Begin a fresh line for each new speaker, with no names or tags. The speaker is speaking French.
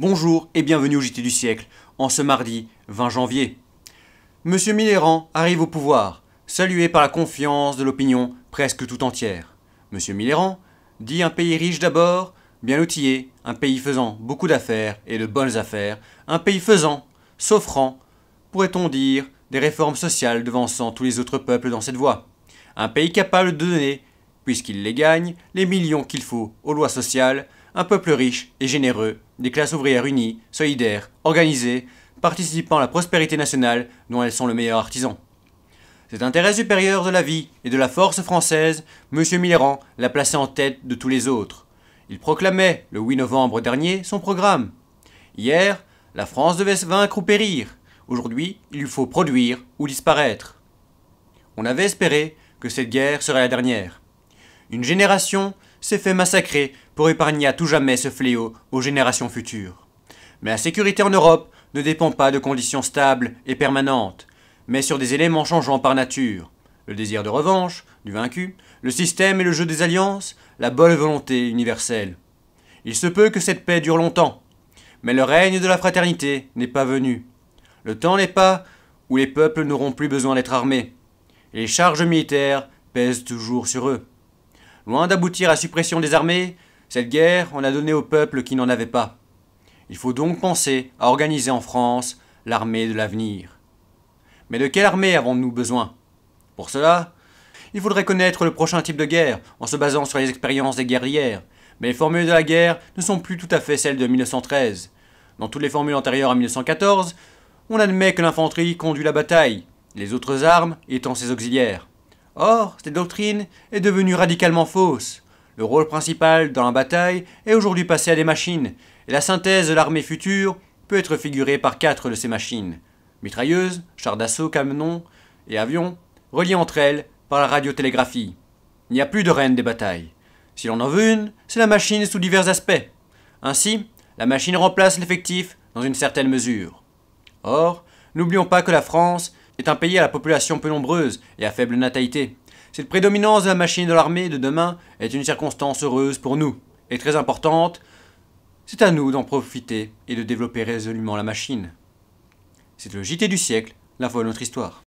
Bonjour et bienvenue au JT du siècle, en ce mardi 20 janvier. Monsieur millerand arrive au pouvoir salué par la confiance de l'opinion presque tout entière. M. Millerand dit un pays riche d'abord, bien outillé, un pays faisant beaucoup d'affaires et de bonnes affaires, un pays faisant, s'offrant, pourrait-on dire, des réformes sociales devançant tous les autres peuples dans cette voie. Un pays capable de donner, puisqu'il les gagne, les millions qu'il faut aux lois sociales, un peuple riche et généreux, des classes ouvrières unies, solidaires, organisées, participant à la prospérité nationale dont elles sont le meilleur artisan. Cet intérêt supérieur de la vie et de la force française, M. Millerand l'a placé en tête de tous les autres. Il proclamait, le 8 novembre dernier, son programme. Hier, la France devait se vaincre ou périr. Aujourd'hui, il lui faut produire ou disparaître. On avait espéré que cette guerre serait la dernière. Une génération s'est fait massacrer pour épargner à tout jamais ce fléau aux générations futures. Mais la sécurité en Europe ne dépend pas de conditions stables et permanentes mais sur des éléments changeants par nature. Le désir de revanche, du vaincu, le système et le jeu des alliances, la bonne volonté universelle. Il se peut que cette paix dure longtemps, mais le règne de la fraternité n'est pas venu. Le temps n'est pas où les peuples n'auront plus besoin d'être armés. les charges militaires pèsent toujours sur eux. Loin d'aboutir à suppression des armées, cette guerre en a donné aux peuples qui n'en avaient pas. Il faut donc penser à organiser en France l'armée de l'avenir. Mais de quelle armée avons-nous besoin Pour cela, il faudrait connaître le prochain type de guerre en se basant sur les expériences des guerrières. Mais les formules de la guerre ne sont plus tout à fait celles de 1913. Dans toutes les formules antérieures à 1914, on admet que l'infanterie conduit la bataille, les autres armes étant ses auxiliaires. Or, cette doctrine est devenue radicalement fausse. Le rôle principal dans la bataille est aujourd'hui passé à des machines, et la synthèse de l'armée future peut être figurée par quatre de ces machines mitrailleuses, chars d'assaut, camions et avions, reliés entre elles par la radiotélégraphie. Il n'y a plus de reine des batailles. Si l'on en veut une, c'est la machine sous divers aspects. Ainsi, la machine remplace l'effectif dans une certaine mesure. Or, n'oublions pas que la France est un pays à la population peu nombreuse et à faible natalité. Cette prédominance de la machine de l'armée de demain est une circonstance heureuse pour nous et très importante. C'est à nous d'en profiter et de développer résolument la machine. C'est le JT du siècle, la voie de notre histoire.